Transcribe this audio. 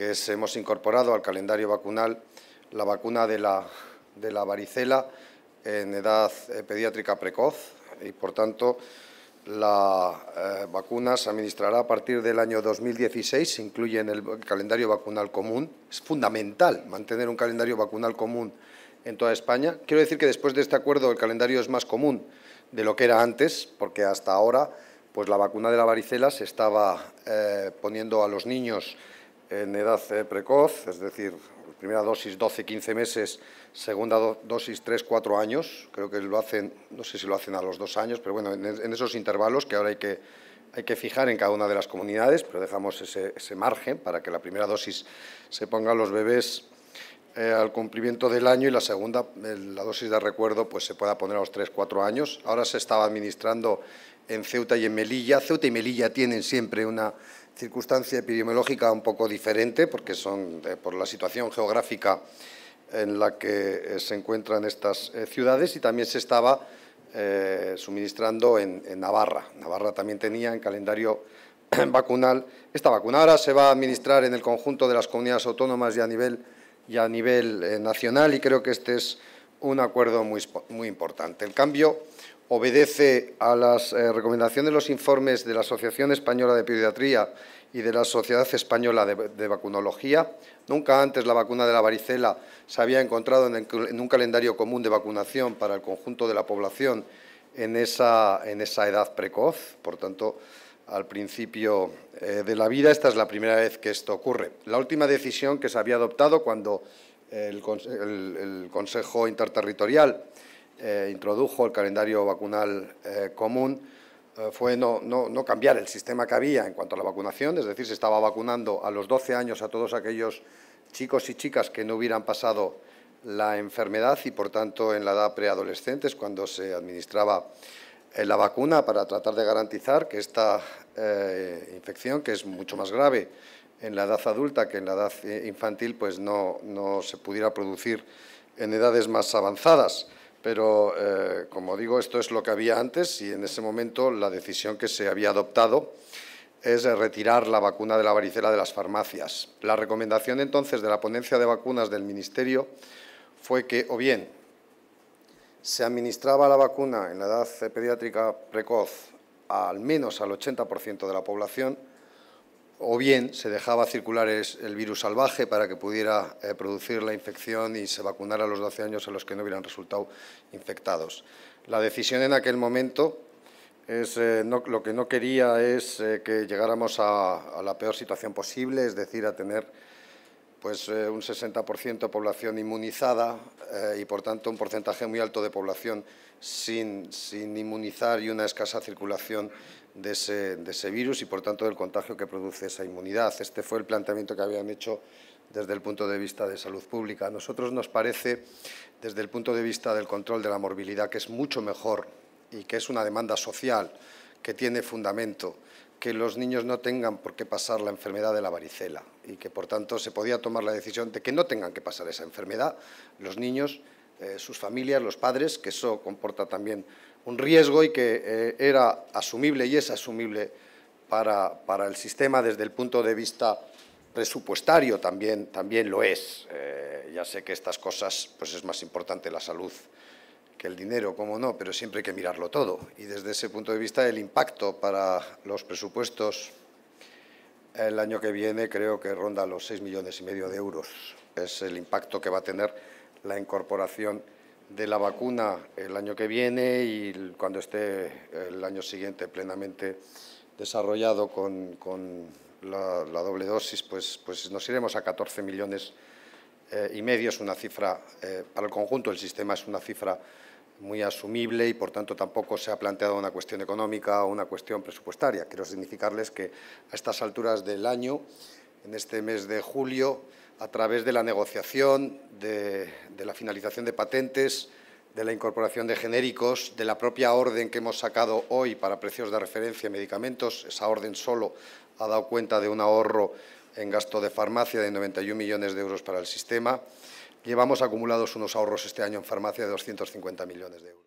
que hemos incorporado al calendario vacunal la vacuna de la, varicela en edad eh, pediátrica precoz y, por tanto, la eh, vacuna se administrará a partir del año 2016, se incluye en el calendario vacunal común. Es fundamental mantener un calendario vacunal común en toda España. Quiero decir que después de este acuerdo el calendario es más común de lo que era antes, porque hasta ahora pues la vacuna de la varicela se estaba eh, poniendo a los niños en edad eh, precoz, es decir, primera dosis 12-15 meses, segunda dosis 3-4 años, creo que lo hacen, no sé si lo hacen a los dos años, pero bueno, e-, en, esos intervalos que ahora hay que, hay que fijar en cada una de las comunidades, pero dejamos ese, margen para que la primera dosis se ponga a los bebés eh, al cumplimiento del año y la segunda, la dosis de recuerdo, pues se pueda poner a los 3-4 años. Ahora se estaba administrando en Ceuta y en Melilla. Ceuta y Melilla tienen siempre una circunstancia epidemiológica un poco diferente, porque son eh, por la situación geográfica en la que eh, se encuentran estas eh, ciudades y también se estaba suministrando en, Navarra. Navarra también tenía en calendario vacunal esta vacuna. Ahora se va a administrar en el conjunto de las comunidades autónomas y a nivel, a nivel nacional y creo que este es un acuerdo muy, muy importante. El cambio obedece a las eh, recomendaciones de los informes de la Asociación Española de Pediatría y de la Sociedad Española de, Vacunología. Nunca antes la vacuna de la varicela se había encontrado en, un calendario común de vacunación para el conjunto de la población en esa, en esa edad precoz. Por tanto, al principio eh, de la vida, esta es la primera vez que esto ocurre. La última decisión que se había adoptado cuando el, Consejo Interterritorial eh, introdujo el calendario vacunal eh, común eh, fue no, no, no, cambiar el sistema que había en cuanto a la vacunación, es decir, se estaba vacunando a los 12 años a todos aquellos chicos y chicas que no hubieran pasado la enfermedad y, por tanto, en la edad preadolescente es cuando se administraba la vacuna para tratar de garantizar que esta infección, que es mucho más grave en la edad adulta que en la edad eh, infantil pues no, se pudiera producir en edades más avanzadas. Pero, eh, como digo, esto es lo que había antes y en ese momento la decisión que se había adoptado es retirar la vacuna de la varicela de las farmacias. La recomendación entonces de la ponencia de vacunas del Ministerio fue que o bien se administraba la vacuna en la edad pediátrica precoz al menos al 80% de la población, o bien se dejaba circular el virus salvaje para que pudiera eh, producir la infección y se vacunara a los 12 años a los que no hubieran resultado infectados. La decisión en aquel momento es, eh, no, lo que no quería es eh, que llegáramos a, la peor situación posible, es decir, a tener pues, un 60% de población inmunizada y, por tanto, un porcentaje muy alto de población sin, sin inmunizar y una escasa circulación de ese, de ese virus y, por tanto, del contagio que produce esa inmunidad. Este fue el planteamiento que habían hecho desde el punto de vista de salud pública. A nosotros nos parece, desde el punto de vista del control de la morbilidad, que es mucho mejor y que es una demanda social que tiene fundamento que los niños no tengan por qué pasar la enfermedad de la varicela y que, por tanto, se podía tomar la decisión de que no tengan que pasar esa enfermedad los niños, eh, sus familias, los padres, que eso comporta también un riesgo y que eh, era asumible y es asumible para, para, el sistema desde el punto de vista presupuestario también, también lo es. Eh, ya sé que estas cosas pues es más importante la salud que el dinero, como no, pero siempre hay que mirarlo todo. Y desde ese punto de vista el impacto para los presupuestos el año que viene creo que ronda los 6 millones y medio de euros. Es el impacto que va a tener la incorporación de la vacuna el año que viene y cuando esté el año siguiente plenamente desarrollado con, la, doble dosis, pues, pues nos iremos a 14 millones eh, y medio. Es una cifra, eh, para el conjunto del sistema es una cifra muy asumible y, por tanto, tampoco se ha planteado una cuestión económica o una cuestión presupuestaria. Quiero significarles que a estas alturas del año, en este mes de julio, a través de la negociación, de, la finalización de patentes, de la incorporación de genéricos, de la propia orden que hemos sacado hoy para precios de referencia y medicamentos. Esa orden solo ha dado cuenta de un ahorro en gasto de farmacia de 91 millones de euros para el sistema. Llevamos acumulados unos ahorros este año en farmacia de 250 millones de euros.